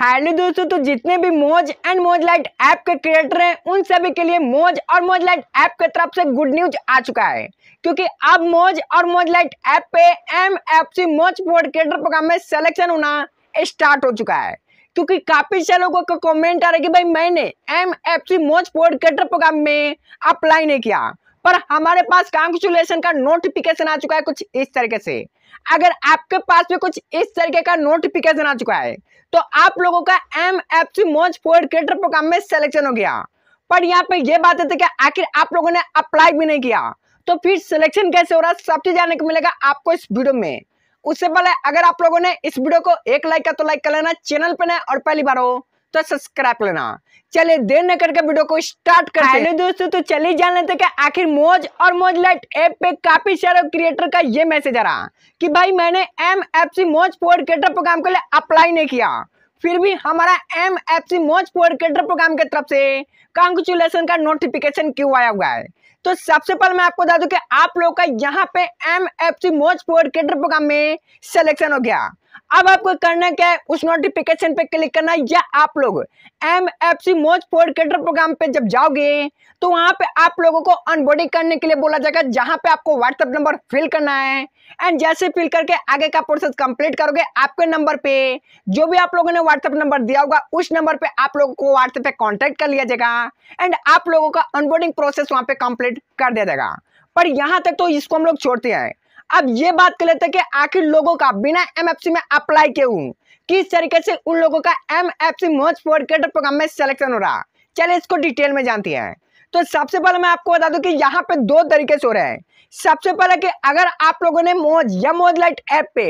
hello दोस्तों तो जितने भी मोज एंड मोज लाइट ऐप के क्रिएटर हैं उन सभी के लिए मोज और मोज लाइट ऐप के तरफ से गुड न्यूज आ चुका है क्योंकि अब मोज और मोज लाइट ऐप पे M F C Moj board creator program में सिलेक्शन होना स्टार्ट हो चुका है क्योंकि काफ़ी से लोगों का कमेंट आ रहा है कि भाई मैंने M F C Moj board creator program में अप्लाई नहीं किया और हमारे पास कांग्रेचुलेसन का नोटिफिकेशन आ चुका है कुछ इस तरीके से अगर आपके पास भी कुछ इस तरीके का नोटिफिकेशन आ चुका है तो आप लोगों का M F C Moj for creator program में सिलेक्शन हो गया पर यहाँ पे ये बात है तो कि आखिर आप लोगों ने अप्लाई भी नहीं किया तो फिर सिलेक्शन कैसे हो रहा है सब चीज जानने को मिलेगा आपको इस वीडियो में उससे पहले अगर आप लोगों ने इस वीडियो को एक लाइक का तो लाइक कर लेना चैनल पर न और पहली बार हो तो सब्सक्राइब लेना चलिए देर न करके वीडियो को स्टार्ट करते हैं दोस्तों तो चलिए जान लेते हैं कि आखिर मोज और मोज लाइट ऐप पे काफी सारे क्रिएटर का ये मैसेज आ रहा कि भाई मैंने M F C Moj for creator programme के लिए अप्लाई नहीं किया फिर भी हमारा M F C Moj for creator programme की तरफ से कॉन्ग्रेचुलेसन का नोटिफिकेशन क्यों आया हुआ है तो सबसे पहले मैं आपको बता दूं कि आप लोग का यहाँ पे M F C Moj for creator program में सिलेक्शन हो गया अब आपको करना क्या है उस नोटिफिकेशन पे क्लिक करना है या आप लोग M F C Moj four cater programme पे जब जाओगे तो वहां पे आप लोगों को अनबोर्डिंग करने के लिए बोला जाएगा जहां पे आपको व्हाट्सएप नंबर फिल करना है एंड जैसे फिल करके आगे का प्रोसेस कंप्लीट करोगे आपके नंबर पे जो भी आप लोगों ने व्हाट्सएप नंबर दिया होगा उस नंबर पे आप लोगों को व्हाट्सएप पे कॉन्टेक्ट कर लिया जाएगा एंड आप लोगों का अनबोर्डिंग प्रोसेस वहां पे कंप्लीट कर दिया जाएगा पर यहां तक तो इसको हम लोग छोड़ते हैं अब ये बात कर लेते हैं कि आखिर लोगों का बिना एमएफसी में अप्लाई क्यों किस तरीके से उन लोगों का MFC Moj for creator program में सिलेक्शन हो रहा चलिए इसको डिटेल में जानती है तो सबसे पहले मैं आपको बता दूं कि यहाँ पे दो तरीके से हो रहे हैं सबसे पहले कि अगर आप लोगों ने मोज या मोज लाइट ऐप पे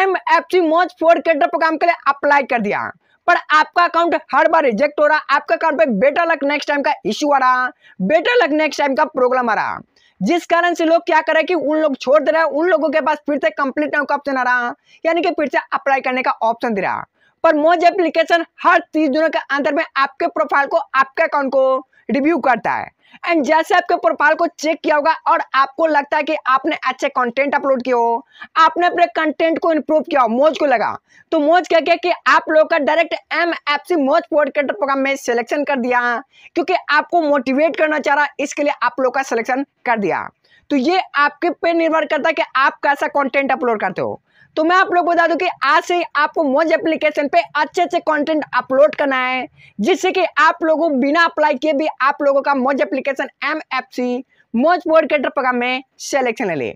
M F C Moj for creator programme के लिए अप्लाई कर दिया पर आपका अकाउंट हर बार रिजेक्ट हो रहा आपका अकाउंट पे बेटर लक नेक्स्ट टाइम का इश्यू आ रहा बेटर लक नेक्स्ट टाइम का प्रॉब्लम आ रहा जिस कारण से लोग क्या हैं कि उन लोग छोड़ दे रहे हैं उन लोगों के पास फिर से कंप्लीट का ऑप्शन आ रहा यानी कि फिर से अप्लाई करने का ऑप्शन दे रहा पर मोज एप्लीकेशन हर तीस दिनों के अंदर में आपके प्रोफाइल को आपके अकाउंट को रिव्यू करता है एंड जैसे आपके प्रोफाइल को चेक किया होगा और आपको लगता है कि आपने अच्छे कंटेंट अपलोड किया हो आपने अपने कंटेंट को इंप्रूव किया हो मोज को लगा तो मोज क्या किया कि आप लोगों का डायरेक्ट एम एफ सी मोज पॉडकास्टर प्रोग्राम में सिलेक्शन कर दिया क्योंकि आपको मोटिवेट करना चाह रहा इसके लिए आप लोग का सिलेक्शन कर दिया तो ये आपके पे निर्भर करता है कि आप कैसा कंटेंट अपलोड करते हो तो मैं आप लोग बता दूं कि आज से आपको मौज एप्लीकेशन पे अच्छे अच्छे कंटेंट अपलोड करना है जिससे कि आप लोगों बिना अप्लाई किए भी आप लोगों का मौज application M F C Moj board creator program में सिलेक्शन ले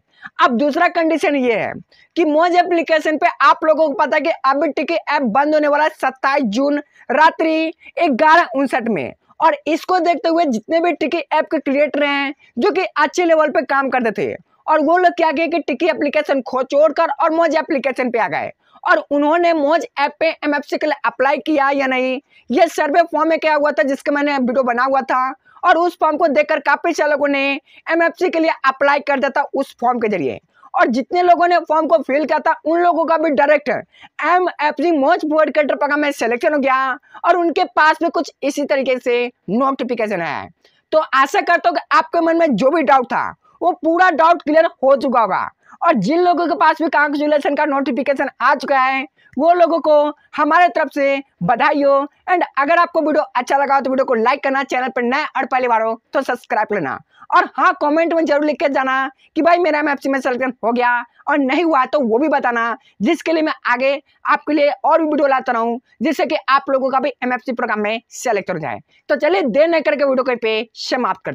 अब दूसरा कंडीशन ये है कि मौज एप्लीकेशन पे आप लोगों को पता है कि अभी टिकट ऐप बंद होने वाला है सत्ताईस जून रात्रि ग्यारह उनसठ में और इसको देखते हुए जितने भी टिकट ऐप के क्रिएटर हैं जो कि अच्छे लेवल पे काम करते थे और वो लोग क्या किए कि टिकी एप्लीकेशन खोचोड़ कर और मौज एप्लीकेशन पे आ गए और उन्होंने मौज ऐप पे एम के लिए अप्लाई किया या नहीं ये सर्वे फॉर्म में क्या हुआ था जिसके मैंने वीडियो बना हुआ था और उस फॉर्म को देखकर काफ़ी सारे लोगों ने एम के लिए अप्लाई कर दिया था उस फॉर्म के जरिए और जितने लोगों ने फॉर्म को फिल किया था उन लोगों का भी डायरेक्ट एम एफ सी मोच बोर्ड के प्रोग्राम में सिलेक्शन हो गया और उनके पास में कुछ इसी तरीके से नोटिफिकेशन आया तो आशा करता हूँ कि आपके मन में जो भी डाउट था वो पूरा डाउट क्लियर हो चुका होगा और जिन लोगों के पास भी कांग्रेचुलेसन का नोटिफिकेशन आ चुका है वो लोगों को हमारे तरफ से बधाई हो एंड अगर आपको वीडियो अच्छा लगा हो तो वीडियो को लाइक करना चैनल पर नए और पहली बार हो तो सब्सक्राइब करना और हाँ कमेंट में जरूर लिख के जाना कि भाई मेरा एम में सिलेक्शन हो गया और नहीं हुआ तो वो भी बताना जिसके लिए मैं आगे आपके लिए और भी वीडियो लाता रहूँ जिससे कि आप लोगों का भी एम प्रोग्राम में सेलेक्ट हो जाए तो चलिए देर नहीं करके वीडियो कहीं पे समाप्त करते